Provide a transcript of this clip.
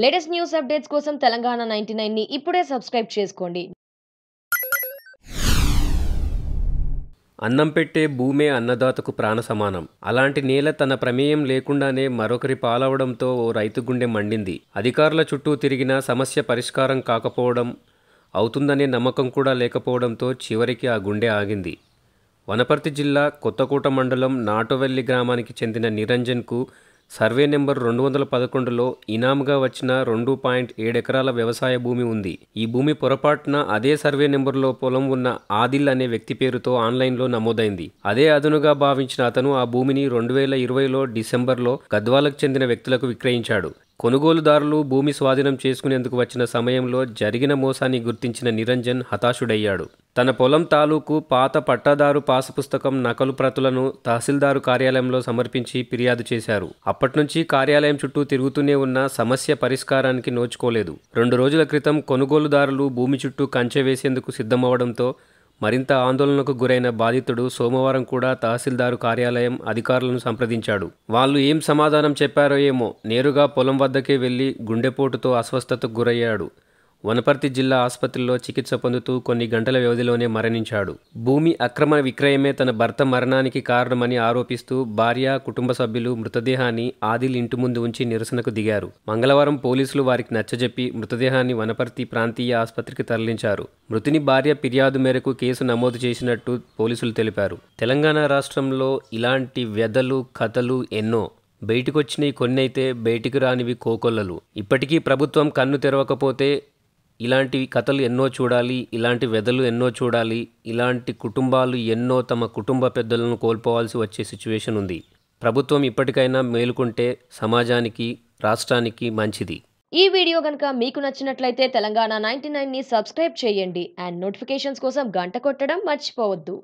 latest news updates కోసం Telangana ninety ని ఇప్పుడే సబ్స్క్రైబ్ చేసుకోండి అన్నం పెట్టే భూమే అన్నదాతకు ప్రాణ సమానం అలాంటి నేల తన ప్రమేయం లేకుండానే మరొకరి పాలవడంతో ఓ రైతు గుండె మండింది అధికారుల చుట్టూ తిరిగినా సమస్య పరిష్కారం కాకపోవడం అవుతుందనే నమ్మకం కూడా లేకపోవడంతో చివరికి ఆ గుండె ఆగింది వనపర్తి జిల్లా కొత్తకోట మండలం నాటోవెల్లి గ్రామానికి చెందిన నిరంజన్కు సర్వే నెంబర్ రెండు వందల పదకొండులో ఇనామ్గా వచ్చిన రెండు పాయింట్ ఏడెకరాల వ్యవసాయ భూమి ఉంది ఈ భూమి పొరపాటున అదే సర్వే నెంబర్లో పొలం ఉన్న ఆదిల్ అనే వ్యక్తి పేరుతో ఆన్లైన్లో నమోదైంది అదే అదునుగా భావించిన అతను ఆ భూమిని రెండు వేల ఇరవైలో డిసెంబర్లో గద్వాలకు చెందిన వ్యక్తులకు విక్రయించాడు కొనుగోలుదారులు భూమి స్వాధీనం చేసుకునేందుకు వచ్చిన సమయంలో జరిగిన మోసాన్ని గుర్తించిన నిరంజన్ హతాశుడయ్యాడు తన పొలం తాలూకు పాత పట్టాదారు పాసు పుస్తకం నకలు ప్రతులను తహసీల్దారు కార్యాలయంలో సమర్పించి ఫిర్యాదు చేశారు అప్పట్నుంచి కార్యాలయం చుట్టూ తిరుగుతూనే ఉన్న సమస్య పరిష్కారానికి నోచుకోలేదు రెండు రోజుల క్రితం కొనుగోలుదారులు భూమి చుట్టూ కంచె వేసేందుకు సిద్ధమవడంతో మరింత ఆందోళనకు గురైన బాధితుడు సోమవారం కూడా తహసీల్దారు కార్యాలయం అధికారులను సంప్రదించాడు వాళ్ళు ఏం సమాధానం చెప్పారో ఏమో నేరుగా పొలం వద్దకే వెళ్లి గుండెపోటుతో అస్వస్థతకు గురయ్యాడు వనపర్తి జిల్లా ఆసుపత్రిలో చికిత్స పొందుతూ కొన్ని గంటల వ్యవధిలోనే మరణించాడు భూమి అక్రమ విక్రయమే తన భర్త మరణానికి కారణమని ఆరోపిస్తూ భార్య కుటుంబ సభ్యులు మృతదేహాన్ని ఆదిల్ ఇంటి ముందు ఉంచి నిరసనకు దిగారు మంగళవారం పోలీసులు వారికి నచ్చజెప్పి మృతదేహాన్ని వనపర్తి ప్రాంతీయ ఆసుపత్రికి తరలించారు మృతిని భార్య ఫిర్యాదు మేరకు కేసు నమోదు చేసినట్టు పోలీసులు తెలిపారు తెలంగాణ రాష్ట్రంలో ఇలాంటి వ్యధలు కథలు ఎన్నో బయటికొచ్చినవి కొన్నైతే బయటికి రానివి కోకొల్లలు ఇప్పటికీ ప్రభుత్వం కన్ను తెరవకపోతే ఇలాంటి కథలు ఎన్నో చూడాలి ఇలాంటి వెదలు ఎన్నో చూడాలి ఇలాంటి కుటుంబాలు ఎన్నో తమ కుటుంబ పెద్దలను కోల్పోవాల్సి వచ్చే సిచ్యువేషన్ ఉంది ప్రభుత్వం ఇప్పటికైనా మేలుకుంటే సమాజానికి రాష్ట్రానికి మంచిది ఈ వీడియో కనుక మీకు నచ్చినట్లయితే తెలంగాణ నైన్టీ నైన్ని సబ్స్క్రైబ్ చేయండి అండ్ నోటిఫికేషన్స్ కోసం గంట కొట్టడం మర్చిపోవద్దు